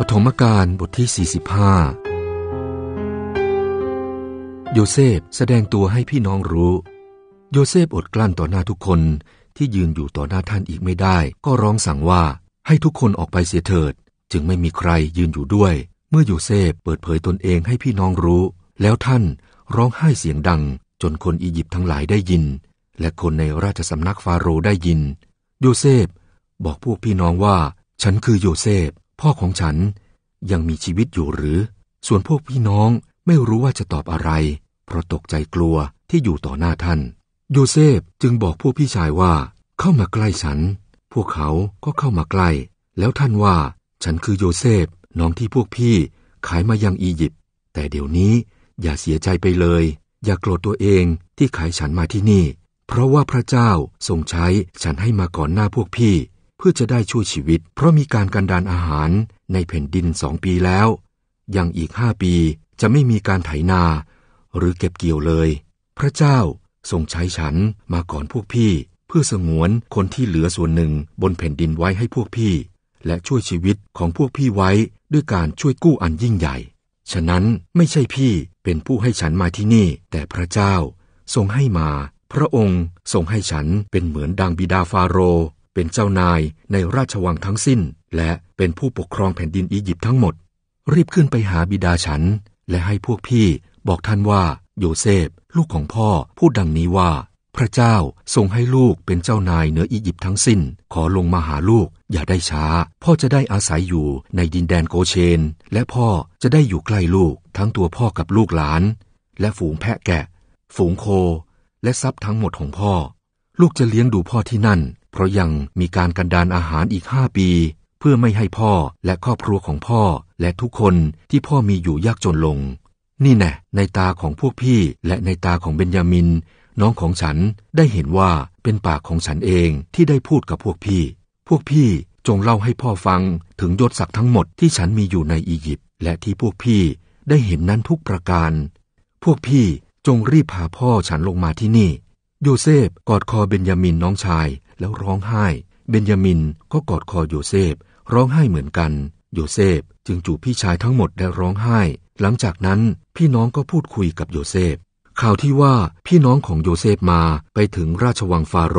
ปฐมกาลบทที่ 45 โยเซฟแสดงตัวให้พี่น้องรู้ โยเซฟอดกลั้นต่อหน้าทุกคนที่ยืนอยู่ต่อหน้าท่านอีกไม่ได้ ก็ร้องสั่งว่าให้ทุกคนออกไปเสียเถิด จึงไม่มีใครยืนอยู่ด้วย เมื่อโยเซฟเปิดเผยตนเองให้พี่น้องรู้ แล้วท่านร้องไห้เสียงดังจนคนอียิปต์ทั้งหลายได้ยิน และคนในราชสำนักฟาโรได้ยิน โยเซฟบอกพวกพี่น้องว่าฉันคือโยเซฟพ่อของฉันยังมีชีวิตอยู่หรือ ส่วนพวกพี่น้องไม่รู้ว่าจะตอบอะไรเพราะตกใจกลัวที่อยู่ต่อหน้าท่าน โยเซฟจึงบอกพวกพี่ชายว่า เข้ามาใกล้ฉัน พวกเขาก็เข้ามาใกล้แล้วท่านว่าฉันคือโยเซฟน้องที่พวกพี่ขายมายังอียิปต์แต่เดี๋ยวนี้อย่าเสียใจไปเลย อย่าโกรธตัวเองที่ขายฉันมาที่นี่ เพราะว่าพระเจ้าทรงใช้ฉันให้มาก่อนหน้าพวกพี่เพื่อจะได้ช่วยชีวิต เพราะมีการกันดานอาหารในแผ่นดินสองปีแล้ว ยังอีกห้าปีจะไม่มีการไถนา หรือเก็บเกี่ยวเลย พระเจ้าทรงใช้ฉันมาก่อนพวกพี่ เพื่อสงวนคนที่เหลือส่วนหนึ่งบนแผ่นดินไว้ให้พวกพี่ และช่วยชีวิตของพวกพี่ไว้ด้วยการช่วยกู้อันยิ่งใหญ่ ฉะนั้นไม่ใช่พี่เป็นผู้ให้ฉันมาที่นี่ แต่พระเจ้าทรงให้มา พระองค์ทรงให้ฉันเป็นเหมือนดังบิดาฟาโรเป็นเจ้านายในราชวังทั้งสิ้น และเป็นผู้ปกครองแผ่นดินอียิปต์ทั้งหมด รีบขึ้นไปหาบิดาฉัน และให้พวกพี่บอกท่านว่า โยเซฟลูกของพ่อพูดดังนี้ว่า พระเจ้าทรงให้ลูกเป็นเจ้านายเหนืออียิปต์ทั้งสิ้นขอลงมาหาลูกอย่าได้ช้า พ่อจะได้อาศัยอยู่ในดินแดนโกเชน และพ่อจะได้อยู่ใกล้ลูกทั้งตัวพ่อกับลูกหลาน และฝูงแพะแกะ ฝูงโค และทรัพย์ทั้งหมดของพ่อ ลูกจะเลี้ยงดูพ่อที่นั่นเพราะยังมีการกันดานอาหารอีกห้าปี เพื่อไม่ให้พ่อและครอบครัวของพ่อและทุกคนที่พ่อมีอยู่ยากจนลง นี่แน่ในตาของพวกพี่และในตาของเบนยามิน น้องของฉันได้เห็นว่าเป็นปากของฉันเองที่ได้พูดกับพวกพี่ พวกพี่จงเล่าให้พ่อฟังถึงยศศักดิ์ทั้งหมดที่ฉันมีอยู่ในอียิปต์และที่พวกพี่ได้เห็นนั้นทุกประการ พวกพี่จงรีบพาพ่อฉันลงมาที่นี่โยเซฟกอดคอเบนยามินน้องชายแล้วร้องไห้ เบนยามินก็กอดคอโยเซฟร้องไห้เหมือนกัน โยเซฟจึงจูบพี่ชายทั้งหมดและร้องไห้ หลังจากนั้นพี่น้องก็พูดคุยกับโยเซฟข่าวที่ว่าพี่น้องของโยเซฟมาไปถึงราชวังฟาโร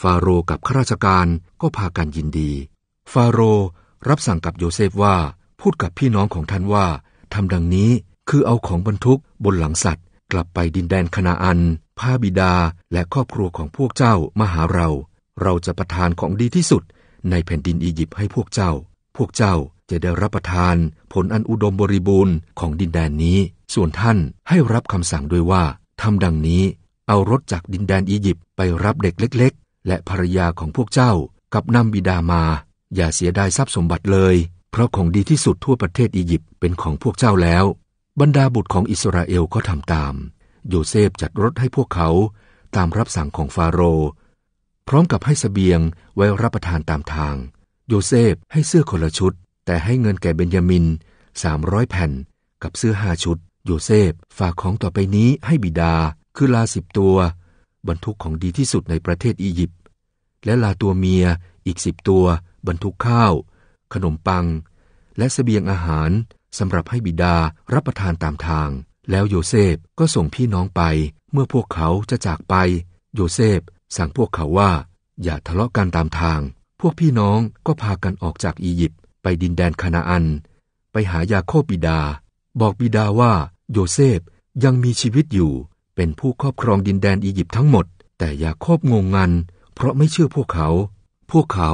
ฟาโรกับข้าราชการก็พากันยินดี ฟาโรรับสั่งกับโยเซฟว่าพูดกับพี่น้องของท่านว่าทำดังนี้คือเอาของบรรทุกบนหลังสัตว์ กลับไปดินแดนคณาอันพาบิดาและครอบครัวของพวกเจ้ามาหาเราเราจะประทานของดีที่สุดในแผ่นดินอียิปต์ให้พวกเจ้า พวกเจ้าจะได้รับประทานผลอันอุดมบริบูรณ์ของดินแดนนี้ ส่วนท่านให้รับคำสั่งด้วยว่าทำดังนี้ เอารถจากดินแดนอียิปต์ไปรับเด็กเล็ก ๆ และภรรยาของพวกเจ้ากับนำบิดามา อย่าเสียดายทรัพย์สมบัติเลย เพราะของดีที่สุดทั่วประเทศอียิปต์เป็นของพวกเจ้าแล้ว บรรดาบุตรของอิสราเอลก็ทำตามโยเซฟจัดรถให้พวกเขา ตามรับสั่งของฟาโรพร้อมกับให้สเสบียงไว้รับประทานตามทาง โยเซฟให้เสื้อคนละชุด แต่ให้เงินแก่เบนยามินสามร้อยแผ่นกับเสื้อห้าชุด โยเซฟฝากของต่อไปนี้ให้บิดาคือลาสิบตัว บรรทุกของดีที่สุดในประเทศอียิปต์และลาตัวเมียอีกสิบตัว บรรทุกข้าว ขนมปัง และสเสบียงอาหารสำหรับให้บิดารับประทานตามทาง แล้วโยเซฟก็ส่งพี่น้องไปเมื่อพวกเขาจะจากไป โยเซฟสั่งพวกเขาว่าอย่าทะเลาะกันตามทาง พวกพี่น้องก็พากันออกจากอียิปต์ไปดินแดนคานาอัน ไปหายาโคบิดา บอกบิดาว่าโยเซฟยังมีชีวิตอยู่ เป็นผู้ครอบครองดินแดนอียิปต์ทั้งหมด แต่ยาโคบงงงันเพราะไม่เชื่อพวกเขา พวกเขา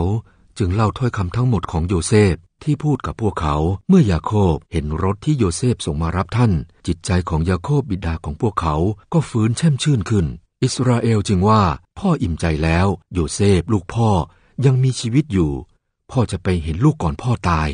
จึงเล่าถ้อยคำทั้งหมดของโยเซฟ ที่พูดกับพวกเขาเมื่อยาโคบเห็นรถที่โยเซฟส่งมารับท่าน จิตใจของยาโคบบิดาของพวกเขาก็ฟื้นแช่มชื่นขึ้นอิสราเอลจึงว่าพ่ออิ่มใจแล้ว โยเซฟลูกพ่อยังมีชีวิตอยู่ พ่อจะไปเห็นลูกก่อนพ่อตาย